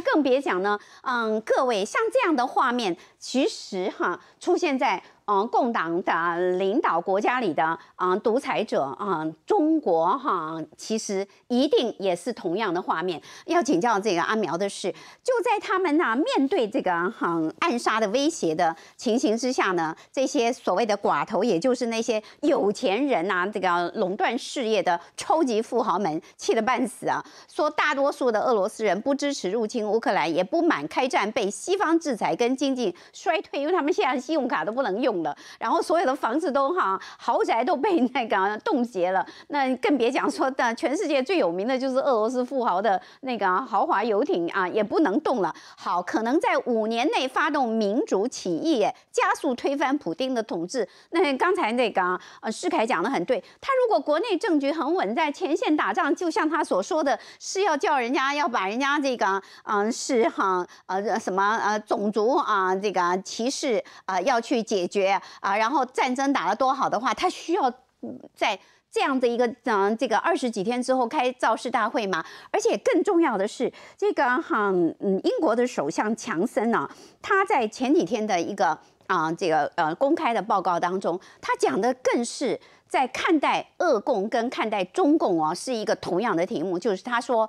更别讲呢，嗯，各位，像这样的画面，其实哈，出现在。嗯，共党的领导国家里的啊，独裁者啊，中国哈，其实一定也是同样的画面。要请教这个阿苗的是，就在他们呢面对这个哈暗杀的威胁的情形之下呢，这些所谓的寡头，也就是那些有钱人啊，这个垄断事业的超级富豪们，气得半死啊，说大多数的俄罗斯人不支持入侵乌克兰，也不满开战被西方制裁跟经济衰退，因为他们现在信用卡都不能用。然后所有的房子都哈豪宅都被那个冻结了，那更别讲说的全世界最有名的就是俄罗斯富豪的那个豪华游艇啊也不能动了。好，可能在五年内发动民主起义，加速推翻普京的统治。那刚才那个呃，世凯讲的很对，他如果国内政局很稳，在前线打仗，就像他所说的是要叫人家要把人家这个嗯是哈呃什么呃种族啊这个歧视啊要去解决。啊，然后战争打得多好的话，他需要在这样的一个嗯这个二十几天之后开造势大会嘛。而且更重要的是，这个哈，嗯，英国的首相强森呢，他在前几天的一个啊，这个呃公开的报告当中，他讲的更是在看待俄共跟看待中共啊，是一个同样的题目，就是他说。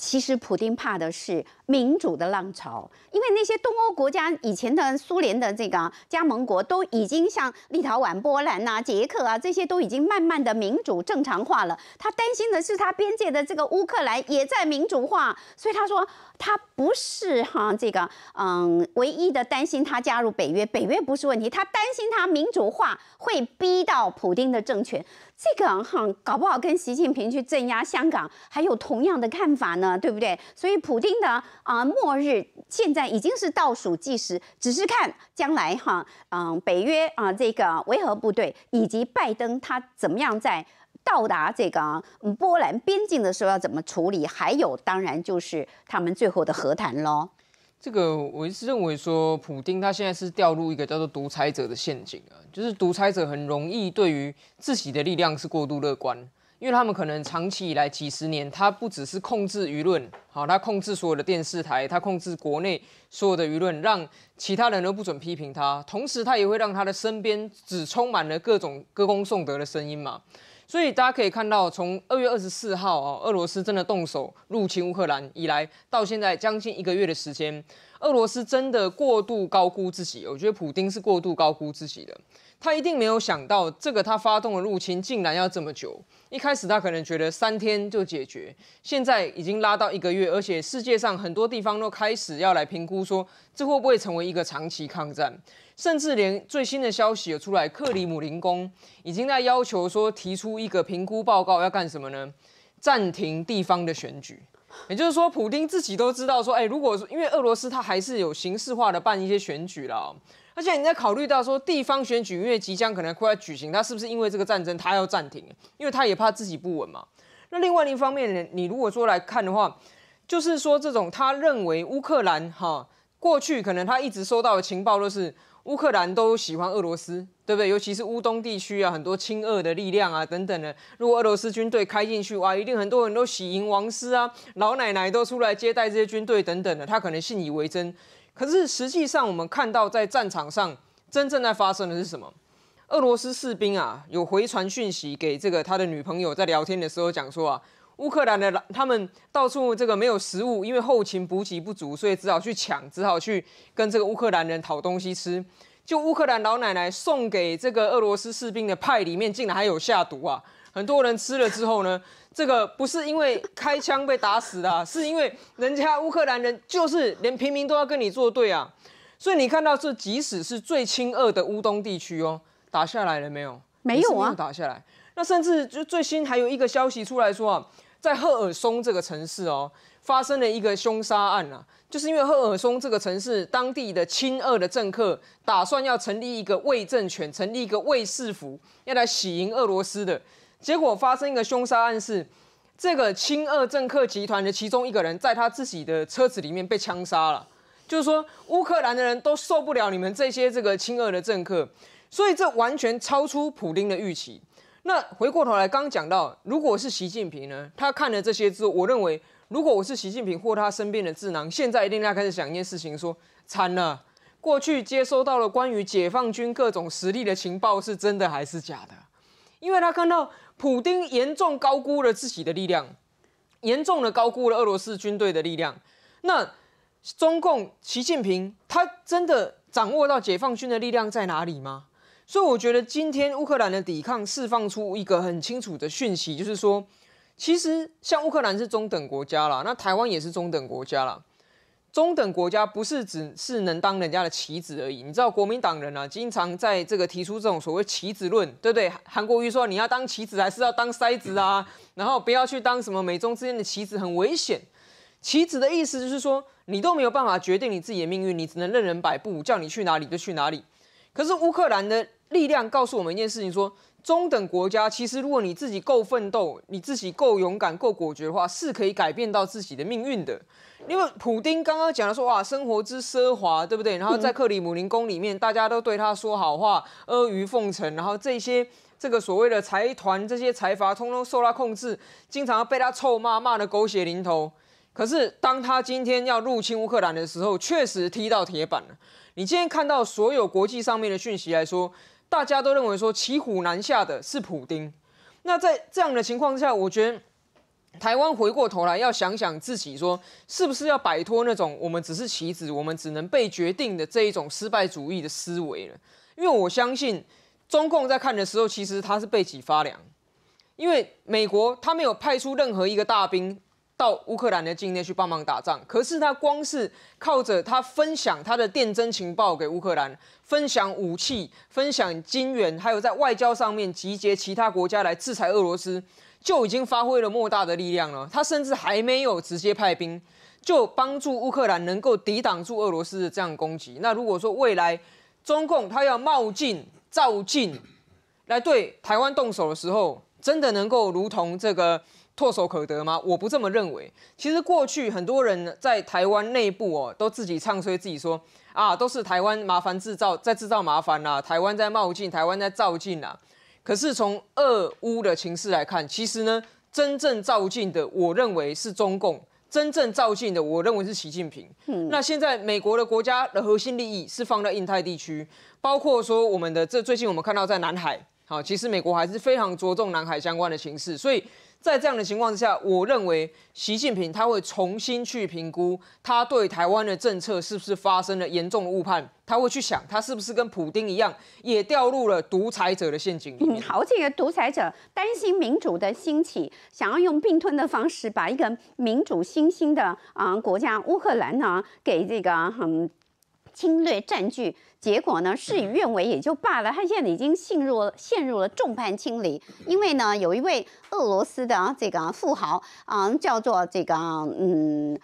其实，普丁怕的是民主的浪潮，因为那些东欧国家以前的苏联的这个加盟国都已经像立陶宛、波兰呐、捷克啊，这些都已经慢慢的民主正常化了。他担心的是，他边界的这个乌克兰也在民主化，所以他说他不是哈这个嗯唯一的担心，他加入北约，北约不是问题，他担心他民主化会逼到普丁的政权。这个哈，搞不好跟习近平去镇压香港还有同样的看法呢，对不对？所以普京的啊末日现在已经是倒数计时，只是看将来哈，嗯，北约啊这个维和部队以及拜登他怎么样在到达这个波兰边境的时候要怎么处理，还有当然就是他们最后的和谈喽。这个我一直认为说，普京他现在是掉入一个叫做独裁者的陷阱啊，就是独裁者很容易对于自己的力量是过度乐观，因为他们可能长期以来几十年，他不只是控制舆论，好，他控制所有的电视台，他控制国内所有的舆论，让其他人都不准批评他，同时他也会让他的身边只充满了各种歌功颂德的声音嘛。所以大家可以看到，从二月二十四号啊，俄罗斯真的动手入侵乌克兰以来，到现在将近一个月的时间，俄罗斯真的过度高估自己。我觉得普京是过度高估自己的，他一定没有想到这个他发动的入侵竟然要这么久。一开始他可能觉得三天就解决，现在已经拉到一个月，而且世界上很多地方都开始要来评估说，这会不会成为一个长期抗战。甚至连最新的消息有出来，克里姆林宫已经在要求说提出一个评估报告，要干什么呢？暂停地方的选举。也就是说，普丁自己都知道说，哎，如果说因为俄罗斯他还是有形式化的办一些选举啦，而且你在考虑到说地方选举，因为即将可能要举行，他是不是因为这个战争他要暂停？因为他也怕自己不稳嘛。那另外一方面呢，你如果说来看的话，就是说这种他认为乌克兰哈过去可能他一直收到的情报都是。乌克兰都喜欢俄罗斯，对不对？尤其是乌东地区啊，很多亲俄的力量啊，等等的。如果俄罗斯军队开进去，哇，一定很多人都喜迎王师啊，老奶奶都出来接待这些军队等等的，他可能信以为真。可是实际上，我们看到在战场上，真正在发生的是什么？俄罗斯士兵啊，有回传讯息给这个他的女朋友，在聊天的时候讲说啊。乌克兰的他们到处这个没有食物，因为后勤补给不足，所以只好去抢，只好去跟这个乌克兰人讨东西吃。就乌克兰老奶奶送给这个俄罗斯士兵的派里面竟然还有下毒啊！很多人吃了之后呢，这个不是因为开枪被打死的，是因为人家乌克兰人就是连平民都要跟你作对啊！所以你看到这，即使是最亲俄的乌东地区哦，打下来了没有？没有啊，打下来。那甚至就最新还有一个消息出来说啊。在赫尔松这个城市哦，发生了一个凶杀案啊，就是因为赫尔松这个城市当地的亲俄的政客打算要成立一个卫政权，成立一个卫士府，要来洗赢俄罗斯的，结果发生一个凶杀案，是这个亲俄政客集团的其中一个人，在他自己的车子里面被枪杀了，就是说乌克兰的人都受不了你们这些这个亲俄的政客，所以这完全超出普京的预期。那回过头来，刚讲到，如果是习近平呢，他看了这些之后，我认为，如果我是习近平或他身边的智囊，现在一定要开始想一件事情：说惨了，过去接收到了关于解放军各种实力的情报是真的还是假的？因为他看到普京严重高估了自己的力量，严重的高估了俄罗斯军队的力量。那中共习近平，他真的掌握到解放军的力量在哪里吗？所以我觉得今天乌克兰的抵抗释放出一个很清楚的讯息，就是说，其实像乌克兰是中等国家啦，那台湾也是中等国家啦。中等国家不是只是能当人家的棋子而已。你知道国民党人啊，经常在这个提出这种所谓棋子论，对不对？韩国瑜说你要当棋子还是要当筛子啊？然后不要去当什么美中之间的棋子，很危险。棋子的意思就是说你都没有办法决定你自己的命运，你只能任人摆布，叫你去哪里就去哪里。可是乌克兰的。力量告诉我们一件事情：说中等国家其实，如果你自己够奋斗，你自己够勇敢、够果决的话，是可以改变到自己的命运的。因为普丁刚刚讲的说：“哇，生活之奢华，对不对？”然后在克里姆林宫里面，大家都对他说好话、阿谀奉承。然后这些这个所谓的财团、这些财阀，通通受他控制，经常被他臭骂，骂的狗血淋头。可是当他今天要入侵乌克兰的时候，确实踢到铁板了。你今天看到所有国际上面的讯息来说。大家都认为说骑虎难下的是普京，那在这样的情况之下，我觉得台湾回过头来要想想自己说是不是要摆脱那种我们只是棋子，我们只能被决定的这一种失败主义的思维了。因为我相信中共在看的时候，其实他是背脊发凉，因为美国他没有派出任何一个大兵。到乌克兰的境内去帮忙打仗，可是他光是靠着他分享他的电侦情报给乌克兰，分享武器、分享金援，还有在外交上面集结其他国家来制裁俄罗斯，就已经发挥了莫大的力量了。他甚至还没有直接派兵，就帮助乌克兰能够抵挡住俄罗斯的这样攻击。那如果说未来中共他要冒进、造进来对台湾动手的时候，真的能够如同这个。唾手可得吗？我不这么认为。其实过去很多人在台湾内部哦，都自己唱衰自己，说啊，都是台湾麻烦制造，在制造麻烦啦，台湾在冒进，台湾在造进啦。可是从俄乌的情势来看，其实呢，真正造进的，我认为是中共；真正造进的，我认为是习近平。那现在美国的国家的核心利益是放在印太地区，包括说我们的这最近我们看到在南海，好，其实美国还是非常着重南海相关的情势，所以。在这样的情况之下，我认为习近平他会重新去评估他对台湾的政策是不是发生了严重的误判，他会去想他是不是跟普京一样也掉入了独裁者的陷阱里面。好，这个独裁者担心民主的兴起，想要用并吞的方式把一个民主新兴的啊国家乌克兰呢给这个嗯。侵略占据，结果呢？事与愿违也就罢了。他现在已经陷入了陷入了众叛亲离，因为呢，有一位俄罗斯的这个富豪，嗯，叫做这个嗯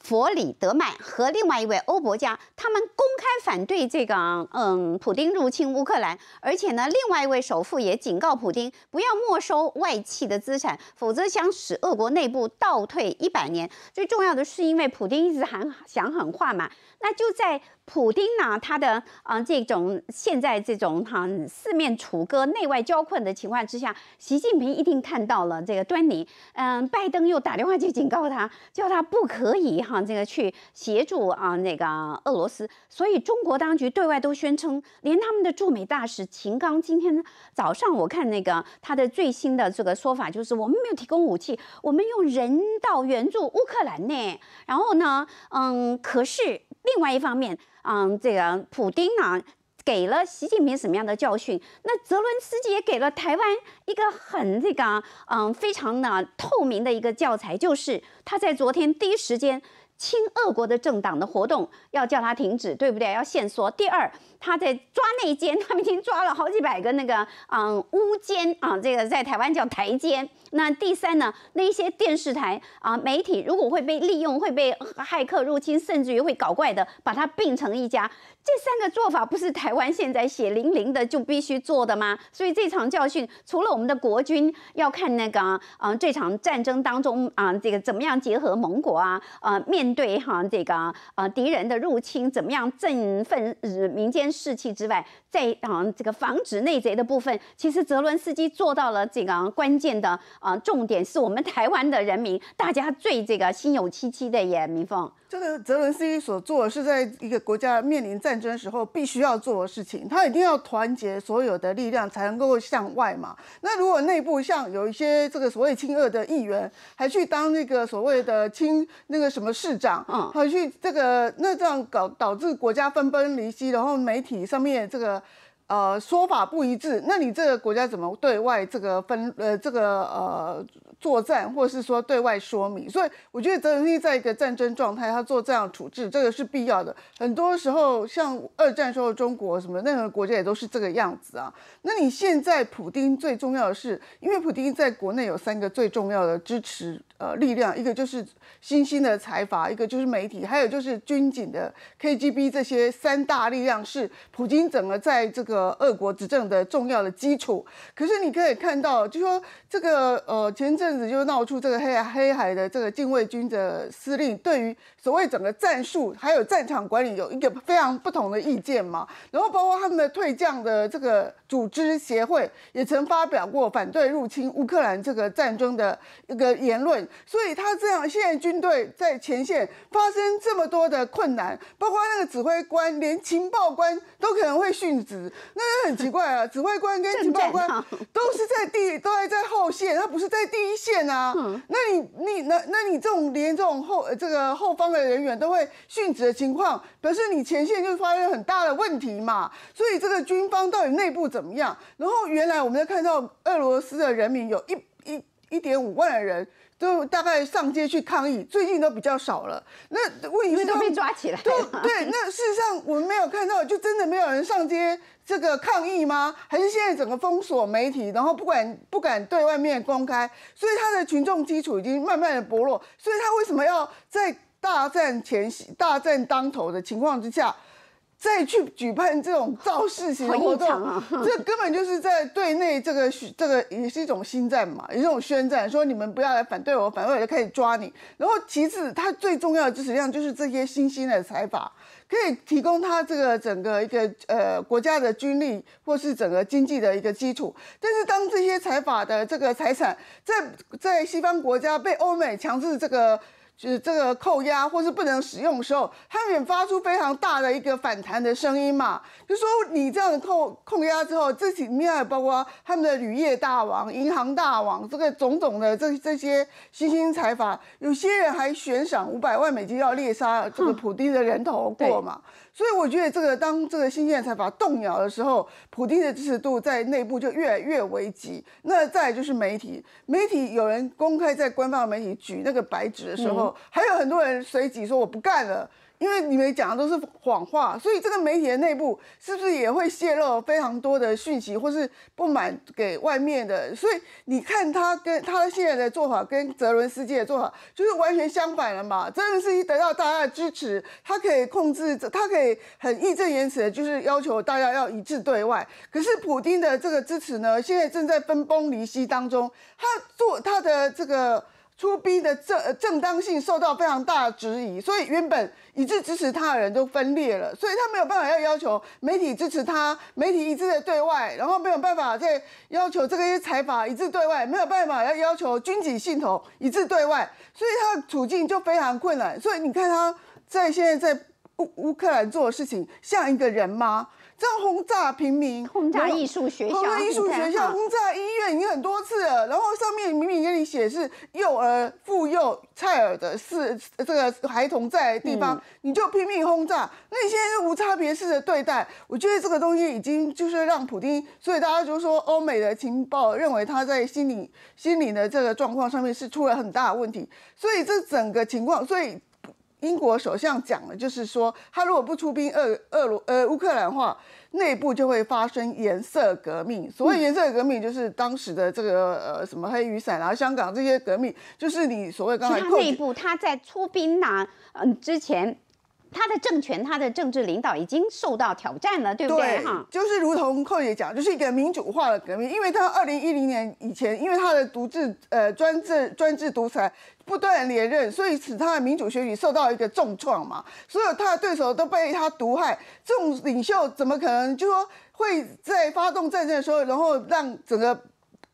弗里德曼和另外一位欧博加，他们公开反对这个嗯普京入侵乌克兰。而且呢，另外一位首富也警告普京不要没收外企的资产，否则将使俄国内部倒退一百年。最重要的是，因为普京一直喊想狠话嘛，那就在。普京呢？他的嗯，这种现在这种哈四面楚歌、内外交困的情况之下，习近平一定看到了这个端倪。嗯，拜登又打电话去警告他，叫他不可以哈这个去协助啊那个俄罗斯。所以中国当局对外都宣称，连他们的驻美大使秦刚今天早上，我看那个他的最新的这个说法就是：我们没有提供武器，我们用人道援助乌克兰呢。然后呢，嗯，可是。另外一方面，嗯，这个普京啊，给了习近平什么样的教训？那泽伦斯基也给了台湾一个很这个，嗯，非常的透明的一个教材，就是他在昨天第一时间。亲俄国的政党的活动要叫他停止，对不对？要限缩。第二，他在抓内奸，他们已经抓了好几百个那个嗯乌奸啊，这个在台湾叫台奸。那第三呢？那些电视台啊媒体如果会被利用，会被骇客入侵，甚至于会搞怪的，把它并成一家。这三个做法不是台湾现在血淋淋的就必须做的吗？所以这场教训，除了我们的国军要看那个嗯这场战争当中啊这个怎么样结合盟国啊啊面。对哈，这个呃敌人的入侵怎么样振奋民间士气之外，在啊这个防止内贼的部分，其实泽伦斯基做到了。这个关键的啊重点是我们台湾的人民，大家最这个心有戚戚的耶，民凤。这个泽伦斯基所做，是在一个国家面临战争时候必须要做的事情。他一定要团结所有的力量，才能够向外嘛。那如果内部像有一些这个所谓亲俄的议员，还去当那个所谓的亲那个什么事？长，嗯，跑去这个，那这样搞导致国家分崩离析，然后媒体上面这个，呃，说法不一致，那你这个国家怎么对外这个分，呃，这个呃作战，或者是说对外说明？所以我觉得泽连斯基在一个战争状态，他做这样处置，这个是必要的。很多时候，像二战时候中国什么任何国家也都是这个样子啊。那你现在普丁最重要的，是因为普丁在国内有三个最重要的支持。呃，力量一个就是新兴的财阀，一个就是媒体，还有就是军警的 KGB，这些三大力量是普京整个在这个俄国执政的重要的基础。可是你可以看到，就说这个呃，前阵子就闹出这个黑黑海的这个禁卫军的司令，对于所谓整个战术还有战场管理有一个非常不同的意见嘛。然后包括他们的退将的这个组织协会，也曾发表过反对入侵乌克兰这个战争的一个言论。所以他这样，现在军队在前线发生这么多的困难，包括那个指挥官，连情报官都可能会殉职，那很奇怪啊！指挥官跟情报官都是在第都还在后线，他不是在第一线啊。那你、你、那、那你这种连这种后这个后方的人员都会殉职的情况，表示你前线就发生很大的问题嘛。所以这个军方到底内部怎么样？然后原来我们看到俄罗斯的人民有一一一点五万的人。就大概上街去抗议，最近都比较少了。那问题是都被抓起来。对对，那事实上我们没有看到，就真的没有人上街这个抗议吗？还是现在整个封锁媒体，然后不敢不敢对外面公开，所以他的群众基础已经慢慢的薄弱。所以他为什么要在大战前夕、大战当头的情况之下？再去举办这种造势型的活动，这根本就是在对内这个这个也是一种宣战嘛，一种宣战，说你们不要来反对我，反对我就开始抓你。然后其次，他最重要的支持量就是这些新兴的财阀，可以提供他这个整个一个呃国家的军力或是整个经济的一个基础。但是当这些财阀的这个财产在在西方国家被欧美强制这个。就是这个扣押或是不能使用的时候，他们也发出非常大的一个反弹的声音嘛。就说你这样扣扣押之后，这里面包括他们的铝业大王、银行大王，这个种种的这这些新兴财阀，有些人还悬赏五百万美金要猎杀这个普京的人头过嘛。所以我觉得，这个当这个新宪法动摇的时候，普京的支持度在内部就越来越危急。那再就是媒体，媒体有人公开在官方媒体举那个白纸的时候，还有很多人随即说我不干了。因为你们讲的都是谎话，所以这个媒体的内部是不是也会泄露非常多的讯息或是不满给外面的？所以你看他跟他现在的做法跟泽伦斯基的做法就是完全相反了嘛？泽伦斯基得到大家的支持，他可以控制，他可以很义正言辞，就是要求大家要一致对外。可是普京的这个支持呢，现在正在分崩离析当中，他做他的这个。出兵的正正当性受到非常大的质疑，所以原本一致支持他的人都分裂了，所以他没有办法要要求媒体支持他，媒体一致的对外，然后没有办法再要求这个些财阀一致对外，没有办法要要求军警系统一致对外，所以他的处境就非常困难。所以你看他在现在在乌乌克兰做的事情，像一个人吗？这样轰炸平民，轰炸艺术学校，轰炸艺术学校，轰炸医院已经很多次了。然后上面明明跟你写是幼儿、妇幼、菜儿的是这个孩童在的地方，你就拼命轰炸。那你现在是无差别式的对待？我觉得这个东西已经就是让普京，所以大家就说欧美的情报认为他在心理心理的这个状况上面是出了很大的问题。所以这整个情况，所以。英国首相讲了，就是说，他如果不出兵，俄、俄罗、呃，乌克兰话，内部就会发生颜色革命。所谓颜色革命，就是当时的这个呃什么黑雨伞啊、香港这些革命，就是你所谓刚才。内部他在出兵呐，嗯，之前。他的政权，他的政治领导已经受到挑战了，对不对？哈，就是如同寇姐讲，就是一个民主化的革命。因为他二零一零年以前，因为他的独自呃专政、专制独裁不断连任，所以使他的民主选举受到一个重创嘛。所有他的对手都被他毒害，这种领袖怎么可能就说会在发动战争的时候，然后让整个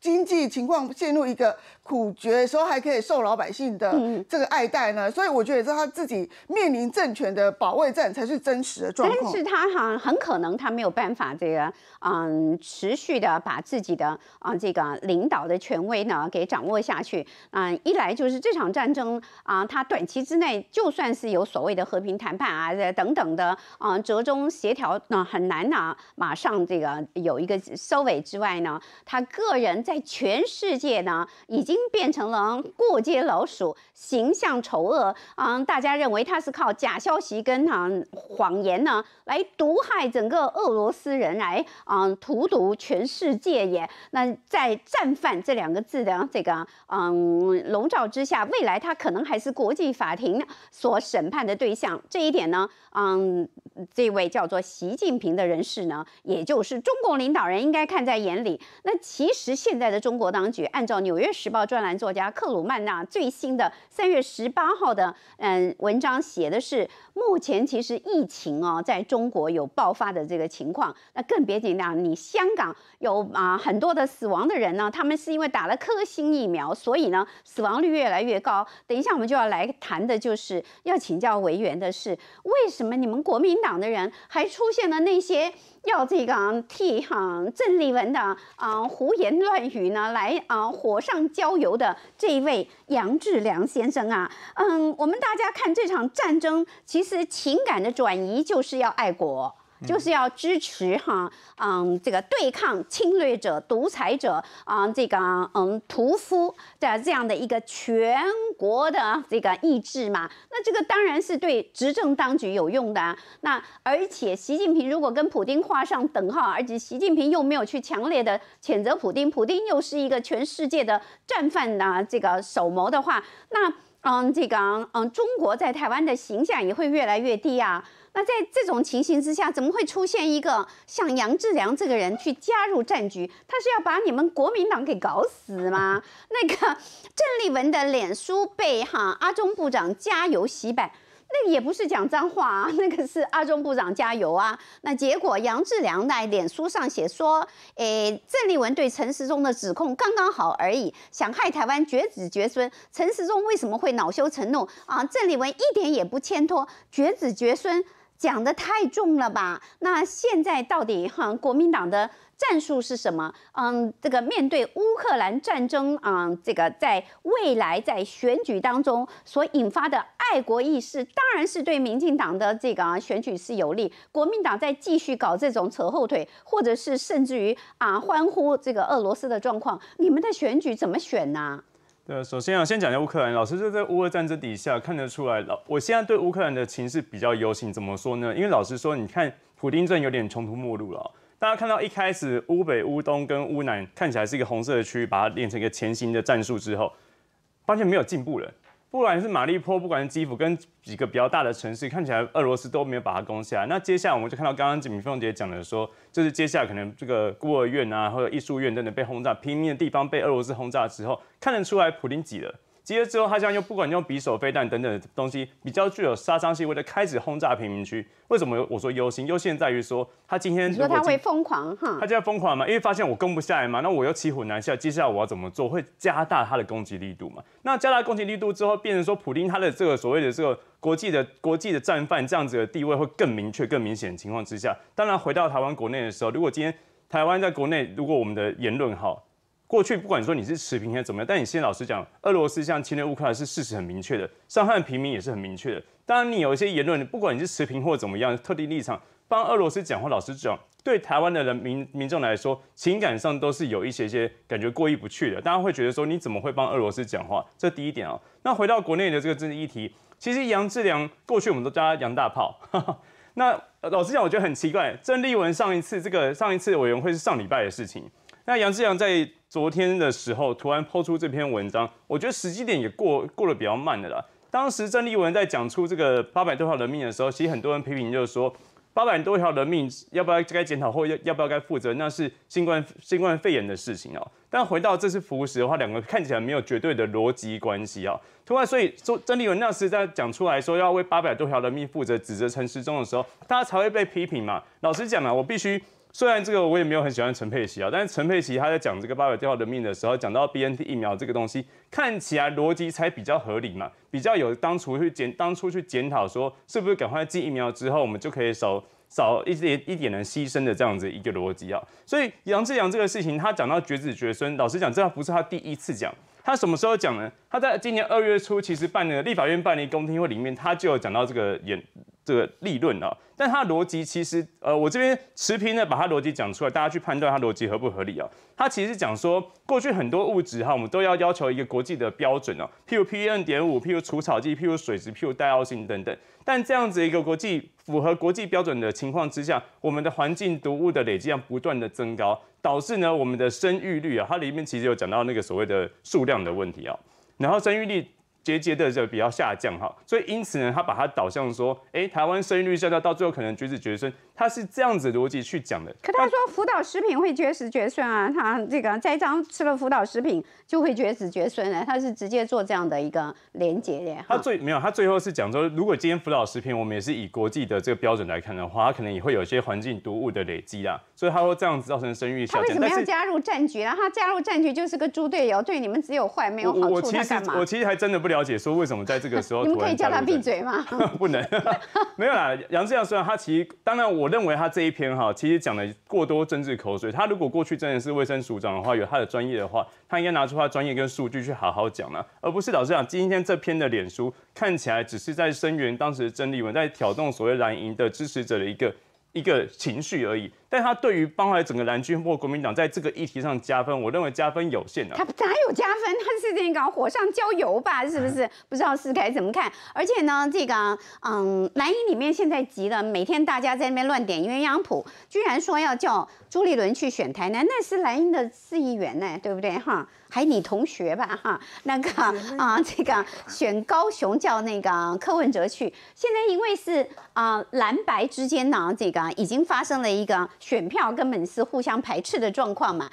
经济情况陷入一个？苦绝的时候还可以受老百姓的这个爱戴呢，所以我觉得是他自己面临政权的保卫战才是真实的状况。但是他好像很可能他没有办法这个嗯持续的把自己的啊这个领导的权威呢给掌握下去。嗯，一来就是这场战争啊，他短期之内就算是有所谓的和平谈判啊等等的啊折中协调，那很难呢马上这个有一个收尾之外呢，他个人在全世界呢已经。变成了过街老鼠，形象丑恶嗯，大家认为他是靠假消息跟嗯谎言呢来毒害整个俄罗斯人，来嗯荼毒全世界也。那在战犯这两个字的这个嗯笼罩之下，未来他可能还是国际法庭所审判的对象。这一点呢，嗯，这位叫做习近平的人士呢，也就是中共领导人应该看在眼里。那其实现在的中国当局，按照《纽约时报》。专栏作家克鲁曼娜最新的三月十八号的嗯文章写的是，目前其实疫情哦在中国有爆发的这个情况，那更别讲你香港有啊很多的死亡的人呢，他们是因为打了科兴疫苗，所以呢死亡率越来越高。等一下我们就要来谈的就是要请教委员的是，为什么你们国民党的人还出现了那些要这个替哈郑丽文的啊胡言乱语呢？来啊火上浇。郊游的这一位杨志良先生啊，嗯，我们大家看这场战争，其实情感的转移就是要爱国。就是要支持哈，嗯，这个对抗侵略者、独裁者，啊，这个嗯屠夫的这样的一个全国的这个意志嘛。那这个当然是对执政当局有用的。那而且习近平如果跟普京画上等号，而且习近平又没有去强烈的谴责普京，普京又是一个全世界的战犯呐，这个首谋的话，那。嗯，这个嗯，中国在台湾的形象也会越来越低啊。那在这种情形之下，怎么会出现一个像杨志良这个人去加入战局？他是要把你们国民党给搞死吗？那个郑丽文的脸书被哈阿中部长加油洗白。那也不是讲脏话啊，那个是阿中部长加油啊。那结果杨志良在脸书上写说，诶，郑丽文对陈时中的指控刚刚好而已，想害台湾绝子绝孙。陈时中为什么会恼羞成怒啊？郑丽文一点也不牵拖，绝子绝孙。讲的太重了吧？那现在到底哈国民党的战术是什么？嗯，这个面对乌克兰战争啊，这个在未来在选举当中所引发的爱国意识，当然是对民进党的这个选举是有利。国民党在继续搞这种扯后腿，或者是甚至于啊欢呼这个俄罗斯的状况，你们的选举怎么选呢？呃，首先啊，先讲一下乌克兰。老师就在乌俄战争底下，看得出来，老我现在对乌克兰的情势比较忧心。怎么说呢？因为老师说，你看普丁镇有点穷途末路了。大家看到一开始乌北、乌东跟乌南看起来是一个红色的区域，把它练成一个前行的战术之后，发现没有进步了。不管是马利坡，不管是基辅跟几个比较大的城市，看起来俄罗斯都没有把它攻下来。那接下来我们就看到，刚刚米凤姐讲的说，就是接下来可能这个孤儿院啊，或者艺术院等等被轰炸，平民的地方被俄罗斯轰炸之后，看得出来，普林急了。接着之后，他将用又不管用匕首、飞弹等等的东西，比较具有杀伤性了开始轰炸平民区。为什么我说忧心？忧心在于说，他今天如果他会疯狂，哈？他就在疯狂嘛，因为发现我攻不下来嘛，那我又骑虎难下。接下来我要怎么做？会加大他的攻击力度嘛？那加大攻击力度之后，变成说普丁他的这个所谓的这个国际的国际的战犯这样子的地位会更明确、更明显。情况之下，当然回到台湾国内的时候，如果今天台湾在国内，如果我们的言论哈。过去不管说你是持平还是怎么样，但你先老实讲，俄罗斯像侵略乌克兰是事实很明确的，伤害平民也是很明确的。当然你有一些言论，不管你是持平或怎么样，特定立场帮俄罗斯讲话，老实讲，对台湾的人民民众来说，情感上都是有一些些感觉过意不去的。大家会觉得说，你怎么会帮俄罗斯讲话？这第一点啊。那回到国内的这个政治议题，其实杨志良过去我们都叫他杨大炮。那老实讲，我觉得很奇怪。郑立文上一次这个上一次委员会是上礼拜的事情。那杨志扬在昨天的时候突然抛出这篇文章，我觉得时机点也过过得比较慢的啦。当时郑丽文在讲出这个八百多条人命的时候，其实很多人批评就是说，八百多条人命要不要该检讨或要要不要该负责，那是新冠新冠肺炎的事情哦。但回到这次服务时的话，两个看起来没有绝对的逻辑关系啊。突然，所以说郑丽文那时在讲出来说要为八百多条人命负责、指责陈时中的时候，大家才会被批评嘛。老实讲啊，我必须。虽然这个我也没有很喜欢陈佩琪啊，但是陈佩琪她在讲这个八百条人命的时候，讲到 BNT 疫苗这个东西，看起来逻辑才比较合理嘛，比较有当初去检当初去检讨说是不是赶快进疫苗之后，我们就可以少少一点一点人牺牲的这样子一个逻辑啊。所以杨志洋这个事情，他讲到绝子绝孙，老实讲，这还不是他第一次讲，他什么时候讲呢？他在今年二月初，其实办的立法院办理公听会里面，他就有讲到这个演。这个利润啊，但它的逻辑其实，呃，我这边持平的把它逻辑讲出来，大家去判断它逻辑合不合理啊。它其实讲说，过去很多物质哈，我们都要要求一个国际的标准哦，譬如 PM 点五，譬如除草剂，譬如水质，譬如带药性等等。但这样子一个国际符合国际标准的情况之下，我们的环境毒物的累积量不断的增高，导致呢我们的生育率啊，它里面其实有讲到那个所谓的数量的问题啊，然后生育率。节节的就比较下降哈，所以因此呢，他把它导向说，哎，台湾生育率下降到最后可能绝子绝孙，他是这样子逻辑去讲的。可他说辅导食品会绝子绝孙啊，他这个栽赃吃了辅导食品就会绝子绝孙的，他是直接做这样的一个连接的。他最没有，他最后是讲说，如果今天辅导食品我们也是以国际的这个标准来看的话，他可能也会有一些环境毒物的累积啊，所以他说这样子造成生育下降。他为什么要加入战局呢？他加入战局就是个猪队友，对你们只有坏没有好处。我其实我其实还真的不了了解说为什么在这个时候？你们可以叫他闭嘴吗？不能，没有啦。杨志祥虽然他其实当然，我认为他这一篇哈，其实讲的过多政治口水。他如果过去真的是卫生署长的话，有他的专业的话，他应该拿出他专业跟数据去好好讲了，而不是老是讲，今天这篇的脸书看起来只是在声援当时曾立文，在挑动所谓蓝营的支持者的一个一个情绪而已。但他对于帮来整个蓝军或国民党在这个议题上加分，我认为加分有限的。他哪有加分？他是这个火上浇油吧？是不是？不知道是凯怎么看？而且呢，这个嗯，蓝营里面现在急了，每天大家在那边乱点鸳鸯谱，居然说要叫朱立伦去选台南，那是蓝营的市议员呢，对不对？哈，还你同学吧？哈，那个啊，这个选高雄叫那个柯文哲去。现在因为是啊，蓝白之间呢，这个已经发生了一个。选票根本是互相排斥的状况嘛。